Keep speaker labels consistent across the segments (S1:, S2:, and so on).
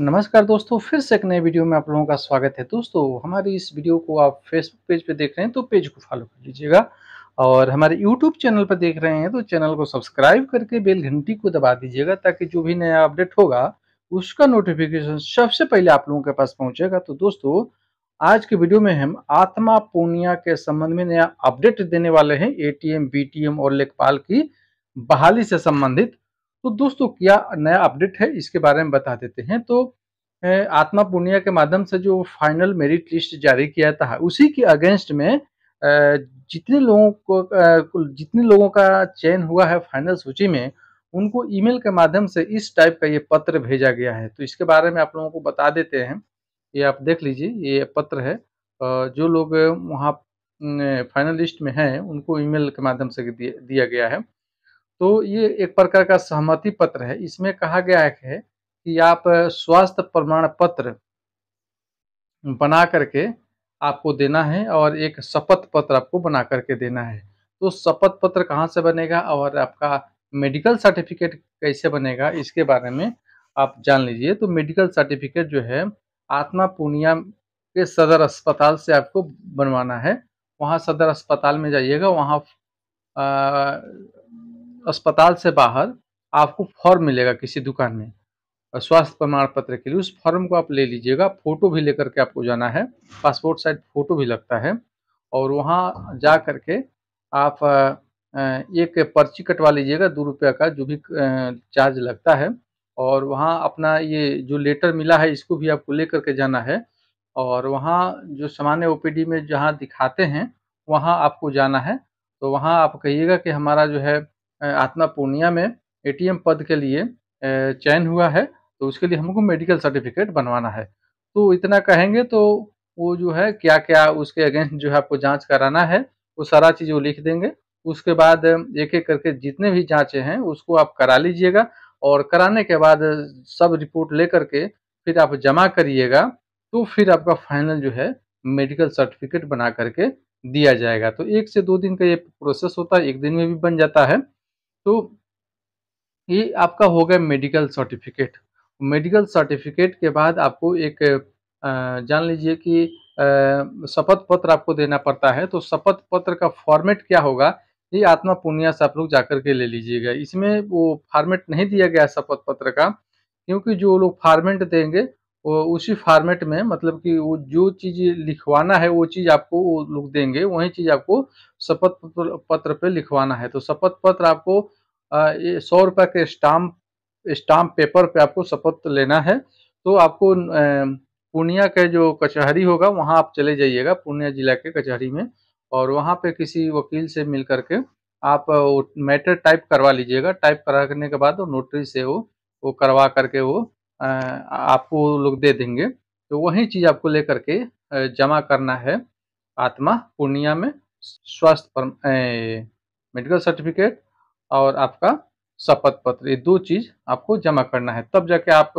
S1: नमस्कार दोस्तों फिर से एक नए वीडियो में आप लोगों का स्वागत है दोस्तों हमारी इस वीडियो को आप फेसबुक पेज पे देख रहे हैं तो पेज को फॉलो कर लीजिएगा और हमारे यूट्यूब चैनल पर देख रहे हैं तो चैनल को सब्सक्राइब करके बेल घंटी को दबा दीजिएगा ताकि जो भी नया अपडेट होगा उसका नोटिफिकेशन सबसे पहले आप लोगों के पास पहुँचेगा तो दोस्तों आज के वीडियो में हम आत्मा पूर्णिया के संबंध में नया अपडेट देने वाले हैं ए टी और लेखपाल की बहाली से संबंधित तो दोस्तों क्या नया अपडेट है इसके बारे में बता देते हैं तो आत्मा पूर्णिया के माध्यम से जो फाइनल मेरिट लिस्ट जारी किया था उसी के अगेंस्ट में जितने लोगों को जितने लोगों का चयन हुआ है फाइनल सूची में उनको ईमेल के माध्यम से इस टाइप का ये पत्र भेजा गया है तो इसके बारे में आप लोगों को बता देते हैं ये आप देख लीजिए ये पत्र है जो लोग वहाँ फाइनलिस्ट में हैं उनको ईमेल के माध्यम से दिया गया है तो ये एक प्रकार का सहमति पत्र है इसमें कहा गया है कि आप स्वास्थ्य प्रमाण पत्र बना करके आपको देना है और एक शपथ पत्र आपको बना करके देना है तो शपथ पत्र कहाँ से बनेगा और आपका मेडिकल सर्टिफिकेट कैसे बनेगा इसके बारे में आप जान लीजिए तो मेडिकल सर्टिफिकेट जो है आत्मा पूर्णिया के सदर अस्पताल से आपको बनवाना है वहाँ सदर अस्पताल में जाइएगा वहाँ अस्पताल से बाहर आपको फॉर्म मिलेगा किसी दुकान में स्वास्थ्य प्रमाण पत्र के लिए उस फॉर्म को आप ले लीजिएगा फोटो भी लेकर के आपको जाना है पासपोर्ट साइज फोटो भी लगता है और वहाँ जा कर के आप एक पर्ची कटवा लीजिएगा दो रुपये का जो भी चार्ज लगता है और वहाँ अपना ये जो लेटर मिला है इसको भी आपको ले करके जाना है और वहाँ जो सामान्य ओपीडी में जहाँ दिखाते हैं वहाँ आपको जाना है तो वहाँ आप कहिएगा कि हमारा जो है आत्मा पूर्णिया में एटीएम पद के लिए चयन हुआ है तो उसके लिए हमको मेडिकल सर्टिफिकेट बनवाना है तो इतना कहेंगे तो वो जो है क्या क्या उसके अगेंस्ट जो है आपको जांच कराना है वो सारा चीज़ वो लिख देंगे उसके बाद एक एक करके जितने भी जांचे हैं उसको आप करा लीजिएगा और कराने के बाद सब रिपोर्ट ले करके फिर आप जमा करिएगा तो फिर आपका फाइनल जो है मेडिकल सर्टिफिकेट बना करके दिया जाएगा तो एक से दो दिन का ये प्रोसेस होता है एक दिन में भी बन जाता है तो ये आपका हो गया मेडिकल सर्टिफिकेट मेडिकल सर्टिफिकेट के बाद आपको एक जान लीजिए कि शपथ पत्र आपको देना पड़ता है तो शपथ पत्र का फॉर्मेट क्या होगा ये आत्मा पुनिया से आप लोग जाकर के ले लीजिएगा इसमें वो फॉर्मेट नहीं दिया गया शपथ पत्र का क्योंकि जो लोग फॉर्मेट देंगे उसी फॉर्मेट में मतलब कि वो जो चीज़ लिखवाना है वो चीज़ आपको वो लोग देंगे वही चीज़ आपको शपथ पत्र पे लिखवाना है तो शपथ पत्र आपको सौ रुपये के स्टाम्प स्टाम्प पेपर पे आपको शपथ लेना है तो आपको पूर्णिया के जो कचहरी होगा वहाँ आप चले जाइएगा पूर्णिया जिला के कचहरी में और वहाँ पे किसी वकील से मिल करके आप मैटर टाइप करवा लीजिएगा टाइप करा करने के बाद वो नोटरी से वो वो करवा करके वो आपको लोग दे देंगे तो वही चीज़ आपको लेकर के जमा करना है आत्मा पूर्णिया में स्वास्थ्य पर मेडिकल सर्टिफिकेट और आपका शपथ पत्र ये दो चीज़ आपको जमा करना है तब जाके आप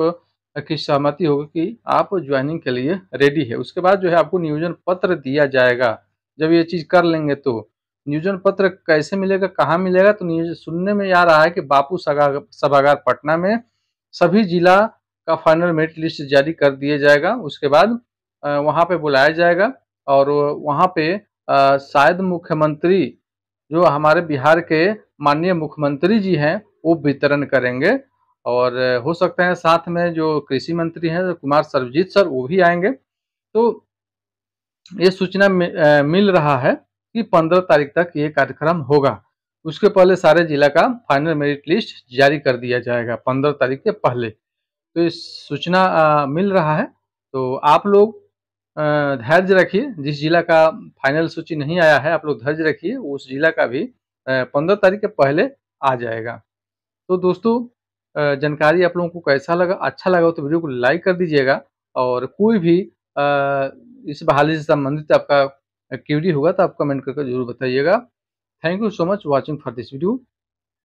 S1: की सहमति होगी कि आप ज्वाइनिंग के लिए रेडी है उसके बाद जो है आपको नियोजन पत्र दिया जाएगा जब ये चीज़ कर लेंगे तो नियोजन पत्र कैसे मिलेगा कहाँ मिलेगा तो नियोजन सुनने में आ रहा है कि बापू सभागार पटना में सभी जिला का फाइनल मेरिट लिस्ट जारी कर दिया जाएगा उसके बाद वहाँ पे बुलाया जाएगा और वहाँ पे शायद मुख्यमंत्री जो हमारे बिहार के माननीय मुख्यमंत्री जी हैं वो वितरण करेंगे और हो सकते हैं साथ में जो कृषि मंत्री हैं कुमार सर्वजीत सर वो भी आएंगे तो ये सूचना मिल रहा है कि पंद्रह तारीख तक ये कार्यक्रम होगा उसके पहले सारे जिला का फाइनल मेरिट लिस्ट जारी कर दिया जाएगा पंद्रह तारीख के पहले तो इस सूचना मिल रहा है तो आप लोग धैर्य रखिए जिस जिला का फाइनल सूची नहीं आया है आप लोग धैर्य रखिए उस जिला का भी पंद्रह तारीख के पहले आ जाएगा तो दोस्तों जानकारी आप लोगों को कैसा लगा अच्छा लगा तो वीडियो को लाइक कर दीजिएगा और कोई भी इस बहाली से संबंधित आपका क्यूरी होगा तो आप कमेंट करके जरूर बताइएगा thank you so much watching for this video